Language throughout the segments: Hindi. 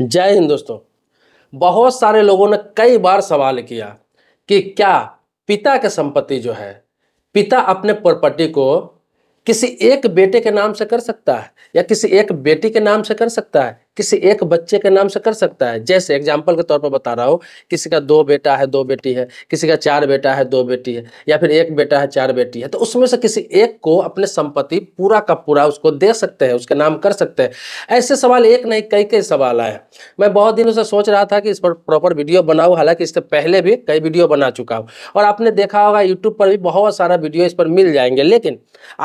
जय हिंद दोस्तों बहुत सारे लोगों ने कई बार सवाल किया कि क्या पिता के संपत्ति जो है पिता अपने प्रॉपर्टी को किसी एक बेटे के नाम से कर सकता है या किसी एक बेटी के नाम से कर सकता है किसी एक बच्चे के नाम से कर सकता है जैसे एग्जाम्पल के तौर पर बता रहा हूँ किसी का दो बेटा है दो बेटी है किसी का चार बेटा है दो बेटी है या फिर एक बेटा है चार बेटी है तो उसमें से किसी एक को अपने संपत्ति पूरा का पूरा उसको दे सकते हैं उसके नाम कर सकते हैं ऐसे सवाल एक नहीं कई कई सवाल आए मैं बहुत दिनों से सोच रहा था कि इस पर प्रॉपर वीडियो बनाऊँ हालांकि इससे पहले भी कई वीडियो बना चुका हूँ और आपने देखा होगा यूट्यूब पर भी बहुत सारा वीडियो इस पर मिल जाएंगे लेकिन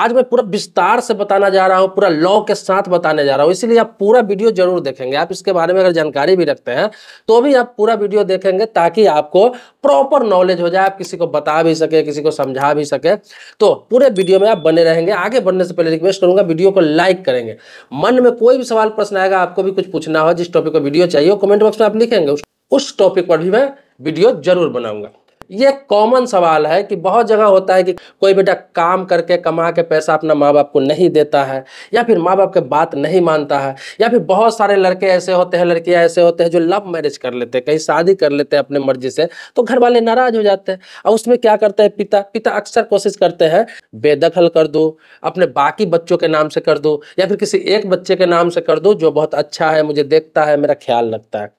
आज मैं पूरा विस्तार से बताना जा रहा हूँ पूरा लॉ के साथ बताने जा रहा हूँ इसलिए आप पूरा वीडियो जरूर जरूर देखेंगे आप इसके बारे में अगर जानकारी भी रखते हैं तो भी आप पूरा वीडियो देखेंगे ताकि आपको प्रॉपर नॉलेज हो जाए आप किसी को बता भी सके किसी को समझा भी सके तो पूरे वीडियो में आप बने रहेंगे आगे बढ़ने से पहले रिक्वेस्ट करूंगा वीडियो को लाइक करेंगे मन में कोई भी सवाल प्रश्न आएगा आपको भी कुछ पूछना हो जिस टॉपिक को वीडियो चाहिए कमेंट बॉक्स में आप लिखेंगे उस टॉपिक पर भी मैं वीडियो जरूर बनाऊंगा ये कॉमन सवाल है कि बहुत जगह होता है कि कोई बेटा काम करके कमा के पैसा अपना माँ बाप को नहीं देता है या फिर माँ बाप के बात नहीं मानता है या फिर बहुत सारे लड़के ऐसे होते हैं लड़कियाँ ऐसे होते हैं जो लव मैरिज कर लेते हैं कहीं शादी कर लेते हैं अपने मर्जी से तो घर वाले नाराज हो जाते हैं और उसमें क्या करते हैं पिता पिता अक्सर कोशिश करते हैं बेदखल कर दो अपने बाकी बच्चों के नाम से कर दो या फिर किसी एक बच्चे के नाम से कर दो जो बहुत अच्छा है मुझे देखता है मेरा ख्याल रखता है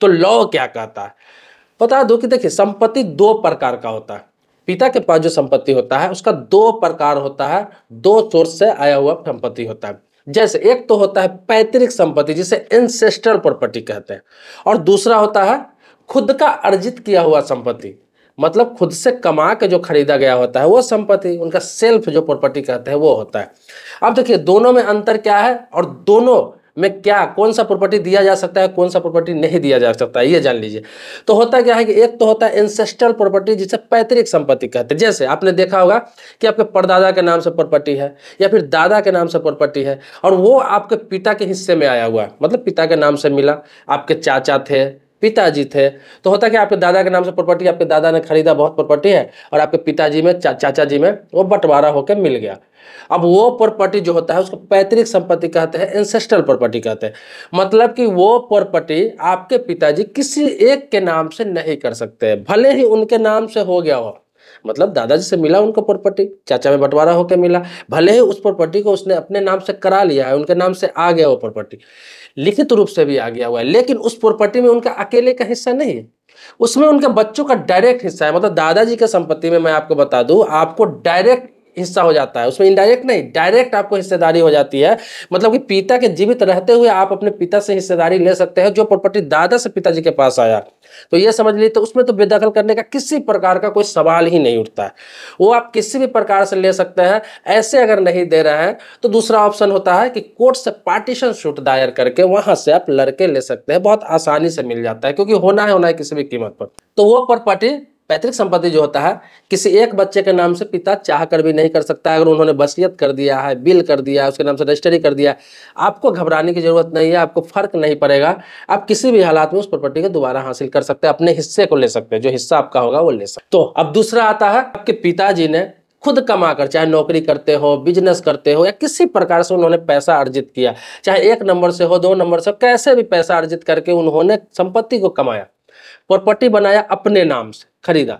तो लॉ क्या कहता है बता दो कि देखिए संपत्ति दो प्रकार का होता है पिता के पास जो संपत्ति होता है उसका दो प्रकार होता है दो सोर्स से आया हुआ संपत्ति होता है जैसे एक तो होता है पैतृक संपत्ति जिसे इंसेस्ट्रल प्रॉपर्टी कहते हैं और दूसरा होता है खुद का अर्जित किया हुआ संपत्ति मतलब खुद से कमा के जो खरीदा गया होता है वो संपत्ति उनका सेल्फ जो प्रॉपर्टी कहते हैं वो होता है अब देखिए दोनों में अंतर क्या है और दोनों में क्या कौन सा प्रॉपर्टी दिया जा सकता है कौन सा प्रॉपर्टी नहीं दिया जा सकता है ये जान लीजिए तो होता क्या है कि एक तो होता है एंसेस्ट्रल प्रॉपर्टी जिसे पैतृक संपत्ति कहते हैं जैसे आपने देखा होगा कि आपके परदादा के नाम से प्रॉपर्टी है या फिर दादा के नाम से प्रॉपर्टी है और वो आपके पिता के हिस्से में आया हुआ है मतलब पिता के नाम से मिला आपके चाचा थे पिताजी थे तो होता कि आपके दादा के नाम से प्रॉपर्टी आपके दादा ने खरीदा बहुत प्रॉपर्टी है और आपके पिताजी में चा, चाचा जी में वो बंटवारा होकर मिल गया अब वो प्रॉपर्टी जो होता है उसको पैतृक संपत्ति कहते हैं इंसेस्ट्रल प्रॉपर्टी कहते हैं मतलब कि वो प्रॉपर्टी आपके पिताजी किसी एक के नाम से नहीं कर सकते भले ही उनके नाम से हो गया हो मतलब दादाजी से मिला उनको प्रॉपर्टी चाचा में बंटवारा होकर मिला भले ही उस प्रॉपर्टी को उसने अपने नाम से करा लिया है उनके नाम से आ गया वो प्रॉपर्टी लिखित रूप से भी आ गया हुआ है लेकिन उस प्रॉपर्टी में उनका अकेले का हिस्सा नहीं है उसमें उनके बच्चों का डायरेक्ट हिस्सा है मतलब दादाजी के संपत्ति में मैं आपको बता दूं आपको डायरेक्ट हिस्सा हो जाता है उसमें इनडायरेक्ट नहीं डायरेक्ट आपको हिस्सेदारी हो जाती है मतलब कि पिता के जीवित रहते हुए आप अपने पिता से हिस्सेदारी ले सकते हैं जो प्रॉपर्टी दादा से पिताजी के पास आया तो ये समझ लीजिए तो उसमें तो बेदखल करने का किसी प्रकार का कोई सवाल ही नहीं उठता वो आप किसी भी प्रकार से ले सकते हैं ऐसे अगर नहीं दे रहे हैं तो दूसरा ऑप्शन होता है कि कोर्ट से पार्टीशन शूट दायर करके वहां से आप लड़के ले सकते हैं बहुत आसानी से मिल जाता है क्योंकि होना है होना है किसी भी कीमत पर तो वो प्रॉपर्टी पैतृक संपत्ति जो होता है किसी एक बच्चे के नाम से पिता चाह कर भी नहीं कर सकता अगर उन्होंने वसीयत कर दिया है बिल कर दिया है उसके नाम से रजिस्ट्री कर दिया है आपको घबराने की ज़रूरत नहीं है आपको फ़र्क नहीं पड़ेगा आप किसी भी हालात में उस प्रॉपर्टी को दोबारा हासिल कर सकते हैं अपने हिस्से को ले सकते हैं जो हिस्सा आपका होगा वो ले सकते तो अब दूसरा आता है आपके पिताजी ने खुद कमा कर चाहे नौकरी करते हो बिजनेस करते हो या किसी प्रकार से उन्होंने पैसा अर्जित किया चाहे एक नंबर से हो दो नंबर से कैसे भी पैसा अर्जित करके उन्होंने संपत्ति को कमाया प्रॉपर्टी बनाया अपने नाम से खरीदा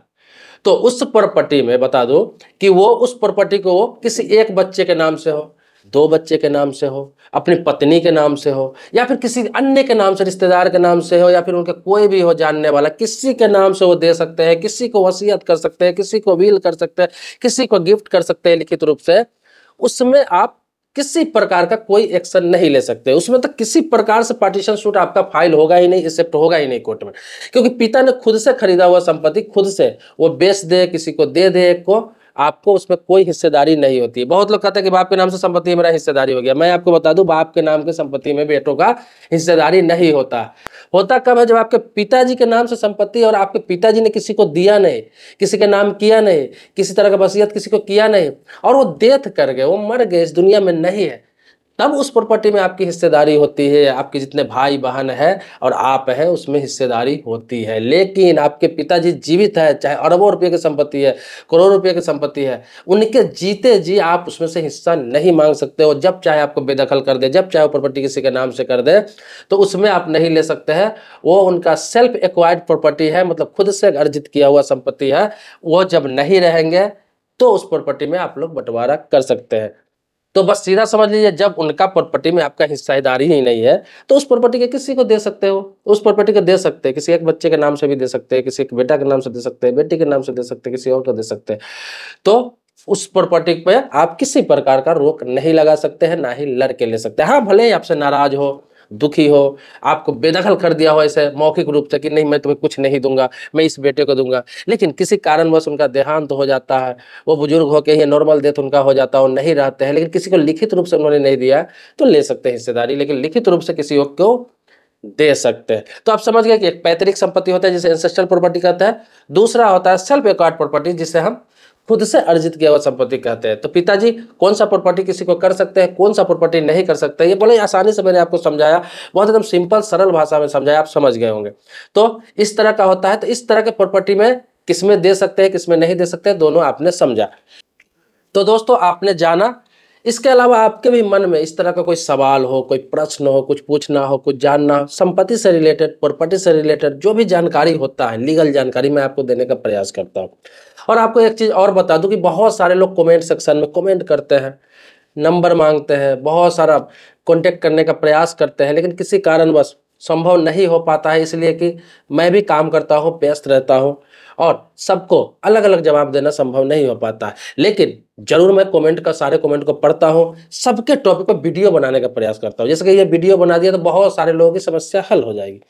तो उस प्रॉपर्टी में बता दो कि वो उस प्रॉपर्टी को किसी एक बच्चे के नाम से हो दो बच्चे के नाम से हो अपनी पत्नी के नाम से हो या फिर किसी अन्य के नाम से रिश्तेदार के नाम से हो या फिर उनके कोई भी हो जानने वाला किसी के नाम से वो दे सकते हैं किसी को वसीयत कर सकते हैं किसी को वील कर सकते हैं किसी को गिफ्ट कर सकते हैं लिखित रूप से उसमें आप किसी प्रकार का कोई एक्शन नहीं ले सकते उसमें तो किसी प्रकार से पार्टीशन सूट आपका फाइल होगा ही नहीं एक्सेप्ट होगा ही नहीं कोर्ट में क्योंकि पिता ने खुद से खरीदा हुआ संपत्ति खुद से वो बेच दे किसी को दे दे को आपको उसमें कोई हिस्सेदारी नहीं होती है बहुत लोग कहते हैं कि बाप के नाम से संपत्ति मेरा हिस्सेदारी हो गया मैं आपको बता दूं बाप के नाम के संपत्ति में बेटों का हिस्सेदारी नहीं होता होता कब है जब आपके पिताजी के नाम से संपत्ति और आपके पिताजी ने किसी को दिया नहीं किसी के नाम किया नहीं किसी तरह का वसीयत किसी को किया नहीं और वो डेथ कर गए वो मर गए इस दुनिया में नहीं है तब उस प्रॉपर्टी में आपकी हिस्सेदारी होती है आपके जितने भाई बहन है और आप हैं उसमें हिस्सेदारी होती है लेकिन आपके पिताजी जीवित है चाहे अरबों रुपये की संपत्ति है करोड़ों रुपये की संपत्ति है उनके जीते जी आप उसमें से हिस्सा नहीं मांग सकते हो जब चाहे आपको बेदखल कर दे जब चाहे वो प्रॉपर्टी किसी के नाम से कर दे तो उसमें आप नहीं ले सकते हैं वो उनका सेल्फ एक्वायर्ड प्रॉपर्टी है मतलब खुद से अर्जित किया हुआ संपत्ति है वो जब नहीं रहेंगे तो उस प्रॉपर्टी में आप लोग बंटवारा कर सकते हैं तो बस सीधा समझ लीजिए जब उनका प्रॉपर्टी में आपका हिस्सेदारी ही नहीं है तो उस प्रॉपर्टी के किसी को दे सकते हो उस प्रॉपर्टी को दे सकते हैं किसी एक बच्चे के नाम से भी दे सकते हैं किसी एक बेटा के नाम से दे सकते हैं बेटी के नाम से दे सकते हैं किसी और को दे सकते हैं तो उस प्रॉपर्टी पर आप किसी प्रकार का रोक नहीं लगा सकते हैं ना ही लड़के ले सकते हैं हाँ भले ही आपसे नाराज हो दुखी हो आपको बेदखल कर दिया हो ऐसे मौखिक रूप से कि नहीं मैं तुम्हें कुछ नहीं दूंगा मैं इस बेटे को दूंगा लेकिन किसी कारणवश उनका देहांत तो हो जाता है वो बुजुर्ग होकर ये नॉर्मल डेथ उनका हो जाता है वो नहीं रहते हैं लेकिन किसी को लिखित रूप से उन्होंने नहीं दिया तो ले सकते हैं हिस्सेदारी लेकिन लिखित रूप से किसी को दे सकते हैं तो आप समझ गए कि एक पैतृक संपत्ति होता है जिसे एंसेस्ट्रल प्रॉपर्टी कहते हैं दूसरा होता है सेल्फ एक्वायर्ड प्रॉपर्टी जिसे हम खुद से अर्जित किया हुआ संपत्ति कहते हैं तो पिताजी कौन सा प्रॉपर्टी किसी को कर सकते हैं कौन सा प्रॉपर्टी नहीं कर सकते ये बड़े आसानी से मैंने आपको समझाया बहुत एकदम सिंपल सरल भाषा में समझाया आप समझ गए होंगे तो इस तरह का होता है तो इस तरह के प्रॉपर्टी में किसमें दे सकते हैं किसमें नहीं दे सकते दोनों आपने समझा तो दोस्तों आपने जाना इसके अलावा आपके भी मन में इस तरह का कोई सवाल हो कोई प्रश्न हो कुछ पूछना हो कुछ जानना हो संपत्ति से रिलेटेड प्रॉपर्टी से रिलेटेड जो भी जानकारी होता है लीगल जानकारी मैं आपको देने का प्रयास करता हूँ और आपको एक चीज़ और बता दूँ कि बहुत सारे लोग कमेंट सेक्शन में कमेंट करते हैं नंबर मांगते हैं बहुत सारा कॉन्टेक्ट करने का प्रयास करते हैं लेकिन किसी कारणवश संभव नहीं हो पाता है इसलिए कि मैं भी काम करता हूँ व्यस्त रहता हूँ और सबको अलग अलग जवाब देना संभव नहीं हो पाता लेकिन जरूर मैं कमेंट का सारे कमेंट को पढ़ता हूँ सबके टॉपिक पर वीडियो बनाने का प्रयास करता हूँ जैसे कि ये वीडियो बना दिया तो बहुत सारे लोगों की समस्या हल हो जाएगी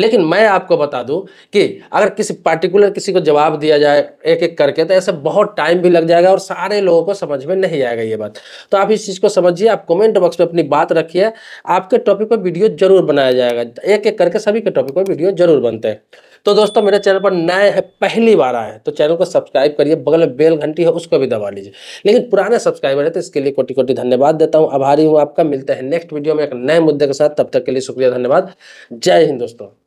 लेकिन मैं आपको बता दूं कि अगर किसी पार्टिकुलर किसी को जवाब दिया जाए एक एक करके तो ऐसे बहुत टाइम भी लग जाएगा और सारे लोगों को समझ में नहीं आएगा ये बात तो आप इस चीज़ को समझिए आप कमेंट बॉक्स में अपनी बात रखिए आपके टॉपिक पर वीडियो जरूर बनाया जाएगा एक एक करके सभी के टॉपिक पर वीडियो जरूर बनते हैं तो दोस्तों मेरे चैनल पर नए हैं पहली बार आए तो चैनल को सब्सक्राइब करिए बगल में बेल घंटी है उसको भी दबा लीजिए लेकिन पुराने सब्सक्राइबर है तो इसके लिए कोटि कोटि धन्यवाद देता हूँ आभारी हूँ आपका मिलता है नेक्स्ट वीडियो में एक नए मुद्दे के साथ तब तक के लिए शुक्रिया धन्यवाद जय हिंद दोस्तों